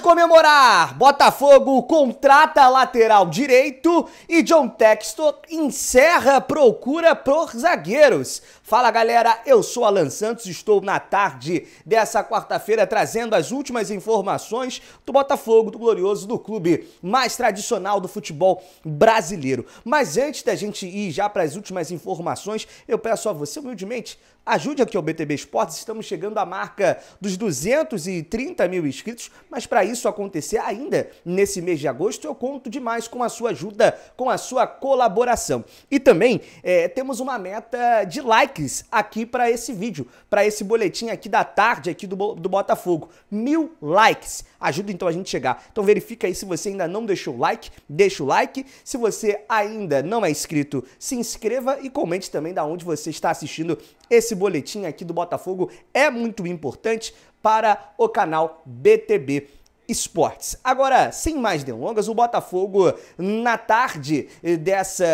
comemorar! Botafogo contrata lateral direito e John Textor encerra procura por zagueiros. Fala galera, eu sou Alan Santos, estou na tarde dessa quarta-feira trazendo as últimas informações do Botafogo, do glorioso, do clube mais tradicional do futebol brasileiro. Mas antes da gente ir já para as últimas informações, eu peço a você humildemente, ajude aqui ao BTB Esportes, estamos chegando à marca dos 230 mil inscritos, mas para para isso acontecer ainda nesse mês de agosto, eu conto demais com a sua ajuda, com a sua colaboração. E também é, temos uma meta de likes aqui para esse vídeo, para esse boletim aqui da tarde aqui do, do Botafogo. Mil likes. Ajuda então a gente chegar. Então verifica aí se você ainda não deixou o like, deixa o like. Se você ainda não é inscrito, se inscreva e comente também da onde você está assistindo esse boletim aqui do Botafogo. É muito importante para o canal BTB. Esportes. Agora, sem mais delongas, o Botafogo, na tarde eh, dessa,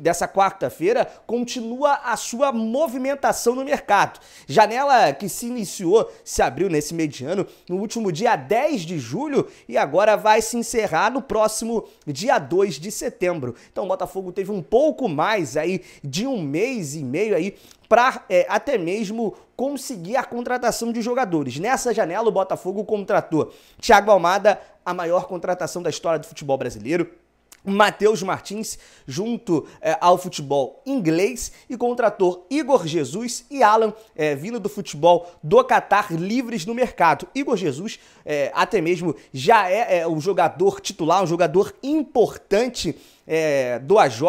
dessa quarta-feira, continua a sua movimentação no mercado. Janela que se iniciou, se abriu nesse mediano no último dia 10 de julho e agora vai se encerrar no próximo dia 2 de setembro. Então, o Botafogo teve um pouco mais aí de um mês e meio aí para é, até mesmo conseguir a contratação de jogadores. Nessa janela, o Botafogo contratou Thiago Almada, a maior contratação da história do futebol brasileiro. Matheus Martins junto é, ao futebol inglês e contratou Igor Jesus e Alan, é, vindo do futebol do Catar, livres no mercado. Igor Jesus é, até mesmo já é, é jogador titular, um jogador importante é, do AJ.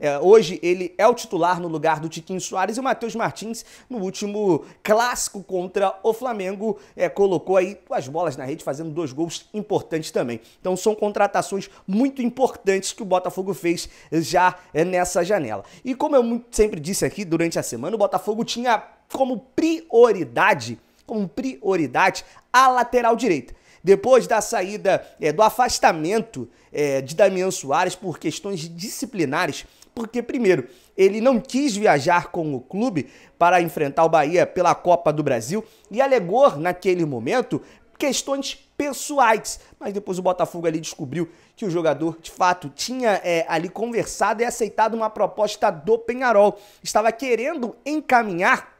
É, hoje ele é o titular no lugar do Tiquinho Soares e o Matheus Martins, no último clássico contra o Flamengo, é, colocou aí as bolas na rede, fazendo dois gols importantes também. Então são contratações muito importantes que o Botafogo fez já é, nessa janela. E como eu sempre disse aqui durante a semana, o Botafogo tinha como prioridade, como prioridade, a lateral direita. Depois da saída, é, do afastamento é, de Damian Soares por questões disciplinares, porque, primeiro, ele não quis viajar com o clube para enfrentar o Bahia pela Copa do Brasil e alegou, naquele momento, questões pessoais. Mas depois o Botafogo ali descobriu que o jogador, de fato, tinha é, ali conversado e aceitado uma proposta do Penharol. Estava querendo encaminhar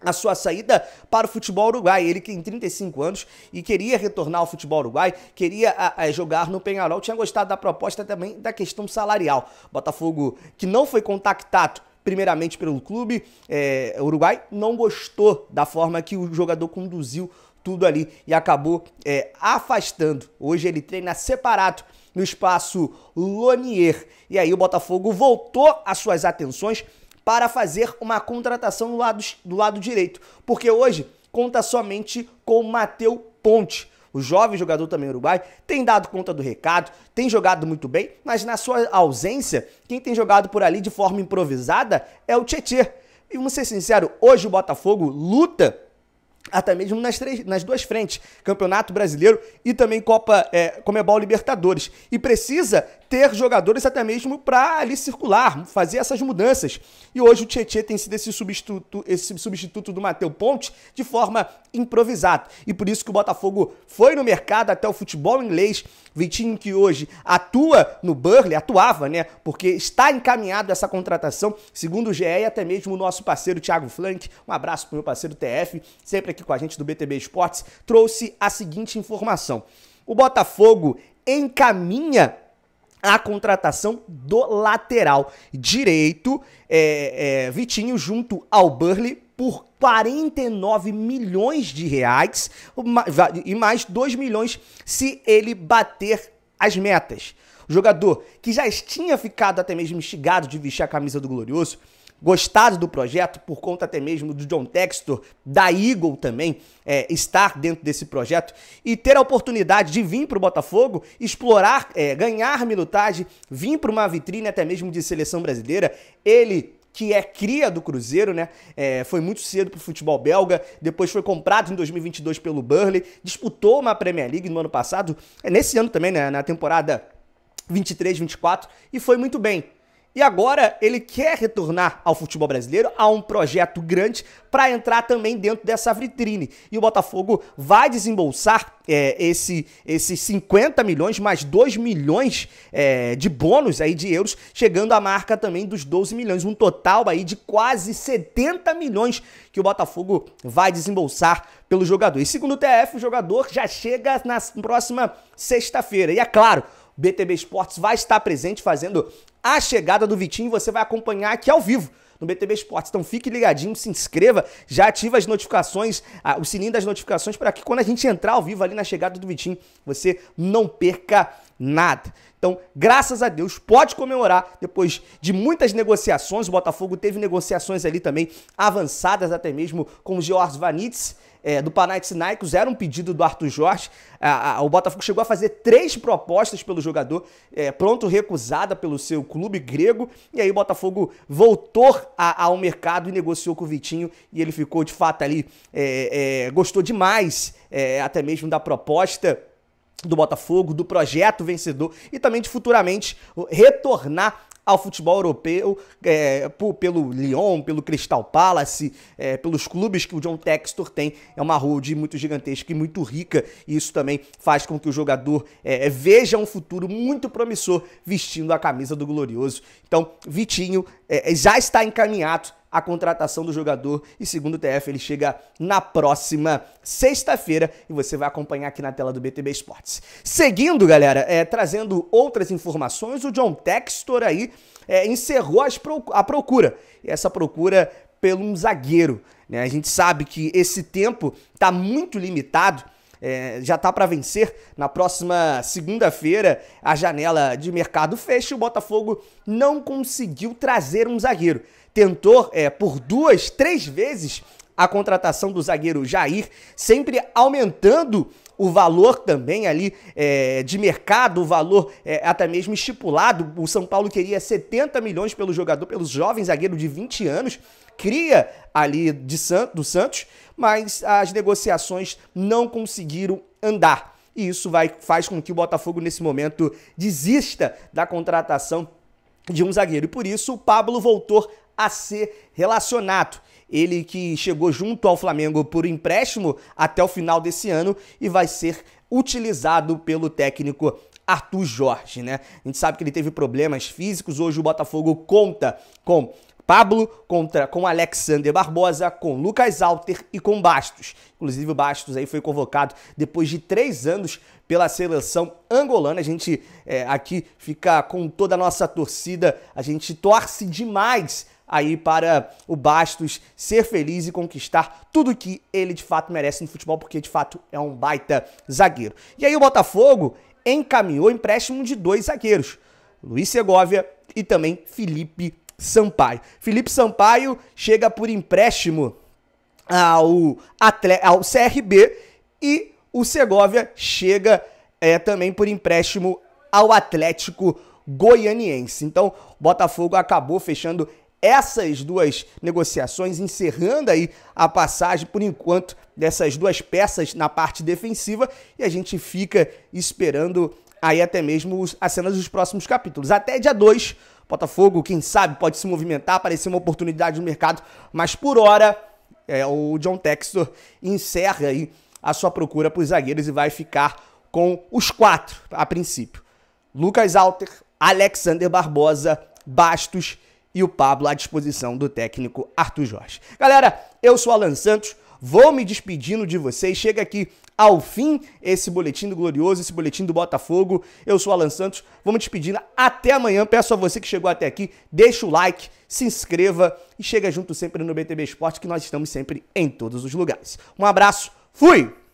a sua saída para o futebol uruguai. Ele que tem 35 anos e queria retornar ao futebol uruguai, queria a, ah, a ah, jogar no Penharol. Tinha gostado da proposta também da questão salarial. Botafogo, que não foi contactado primeiramente pelo clube é, uruguai, não gostou da forma que o jogador conduziu tudo ali e acabou é, afastando. Hoje ele treina separado no espaço Lonier. E aí o Botafogo voltou às suas atenções para fazer uma contratação do lado, do lado direito, porque hoje conta somente com Mateu Ponte. O jovem jogador também uruguai tem dado conta do recado, tem jogado muito bem, mas na sua ausência, quem tem jogado por ali de forma improvisada é o Tietê. E vamos ser sincero, hoje o Botafogo luta até mesmo nas, três, nas duas frentes, Campeonato Brasileiro e também Copa é, Comebol Libertadores. E precisa ter jogadores até mesmo para ali circular, fazer essas mudanças. E hoje o Tietchan tem sido esse substituto, esse substituto do Matheus Ponte de forma improvisada. E por isso que o Botafogo foi no mercado até o futebol inglês. Vitinho que hoje atua no Burley, atuava, né? Porque está encaminhado essa contratação, segundo o GE e até mesmo o nosso parceiro Thiago Flank. Um abraço pro meu parceiro TF, sempre aqui aqui com a gente do BTB Esportes, trouxe a seguinte informação. O Botafogo encaminha a contratação do lateral direito, é, é, Vitinho, junto ao Burley, por 49 milhões de reais e mais 2 milhões se ele bater as metas. O jogador que já tinha ficado até mesmo instigado de vestir a camisa do Glorioso Gostado do projeto, por conta até mesmo do John Textor, da Eagle também, é, estar dentro desse projeto e ter a oportunidade de vir para o Botafogo, explorar, é, ganhar minutagem, vir para uma vitrine até mesmo de seleção brasileira. Ele que é cria do Cruzeiro, né? É, foi muito cedo pro futebol belga, depois foi comprado em 2022 pelo Burnley, disputou uma Premier League no ano passado, é, nesse ano também, né? Na temporada 23, 24, e foi muito bem. E agora ele quer retornar ao futebol brasileiro, a um projeto grande, para entrar também dentro dessa vitrine. E o Botafogo vai desembolsar é, esse, esses 50 milhões, mais 2 milhões é, de bônus aí de euros, chegando à marca também dos 12 milhões, um total aí de quase 70 milhões que o Botafogo vai desembolsar pelo jogador. E segundo o TF, o jogador já chega na próxima sexta-feira. E é claro, BTB Esportes vai estar presente fazendo a chegada do Vitinho e você vai acompanhar aqui ao vivo no BTB Esportes. Então fique ligadinho, se inscreva, já ativa as notificações, ah, o sininho das notificações para que quando a gente entrar ao vivo ali na chegada do Vitinho, você não perca nada. Então, graças a Deus, pode comemorar depois de muitas negociações. O Botafogo teve negociações ali também avançadas até mesmo com o George Vanitz é, do Panathinaikos era um pedido do Arthur Jorge. A, a, o Botafogo chegou a fazer três propostas pelo jogador, é, pronto recusada pelo seu clube grego. E aí o Botafogo voltou a, ao mercado e negociou com o Vitinho. E ele ficou de fato ali, é, é gostou demais, é, até mesmo da proposta do Botafogo, do projeto vencedor e também de futuramente retornar ao futebol europeu, é, por, pelo Lyon, pelo Crystal Palace, é, pelos clubes que o John Textor tem. É uma hold muito gigantesca e muito rica, e isso também faz com que o jogador é, é veja um futuro muito promissor vestindo a camisa do Glorioso. Então, Vitinho é, é, já está encaminhado a contratação do jogador e segundo o TF ele chega na próxima sexta-feira e você vai acompanhar aqui na tela do BTB Esportes. Seguindo, galera, é, trazendo outras informações, o John Textor aí é, encerrou pro, a procura. E essa procura pelo um zagueiro. Né? A gente sabe que esse tempo está muito limitado é, já tá para vencer. Na próxima segunda-feira, a janela de mercado fecha e o Botafogo não conseguiu trazer um zagueiro. Tentou é, por duas, três vezes a contratação do zagueiro Jair, sempre aumentando o valor também ali é, de mercado, o valor é, até mesmo estipulado. O São Paulo queria 70 milhões pelo jogador, pelo jovem zagueiro de 20 anos cria ali de San, do Santos, mas as negociações não conseguiram andar. E isso vai, faz com que o Botafogo, nesse momento, desista da contratação de um zagueiro. E por isso o Pablo voltou a ser relacionado. Ele que chegou junto ao Flamengo por empréstimo até o final desse ano e vai ser utilizado pelo técnico Arthur Jorge, né? A gente sabe que ele teve problemas físicos, hoje o Botafogo conta com Pablo, contra, com Alexander Barbosa, com Lucas Alter e com Bastos. Inclusive, o Bastos aí foi convocado depois de três anos pela seleção angolana. A gente é, aqui fica com toda a nossa torcida, a gente torce demais aí para o Bastos ser feliz e conquistar tudo que ele de fato merece no futebol, porque de fato é um baita zagueiro. E aí o Botafogo encaminhou empréstimo de dois zagueiros, Luiz Segovia e também Felipe Sampaio. Felipe Sampaio chega por empréstimo ao, ao CRB e o Segovia chega é, também por empréstimo ao Atlético Goianiense. Então, Botafogo acabou fechando essas duas negociações, encerrando aí a passagem por enquanto dessas duas peças na parte defensiva e a gente fica esperando aí até mesmo os, as cenas dos próximos capítulos. Até dia 2, Botafogo, quem sabe, pode se movimentar, aparecer uma oportunidade no mercado, mas por hora é, o John Textor encerra aí a sua procura por zagueiros e vai ficar com os quatro a princípio. Lucas Alter, Alexander Barbosa, Bastos e o Pablo à disposição do técnico Arthur Jorge. Galera, eu sou Alan Santos, vou me despedindo de vocês. Chega aqui ao fim esse boletim do Glorioso, esse boletim do Botafogo. Eu sou Alan Santos, vamos despedindo. Até amanhã. Peço a você que chegou até aqui, deixa o like, se inscreva e chega junto sempre no BTB Esporte, que nós estamos sempre em todos os lugares. Um abraço, fui!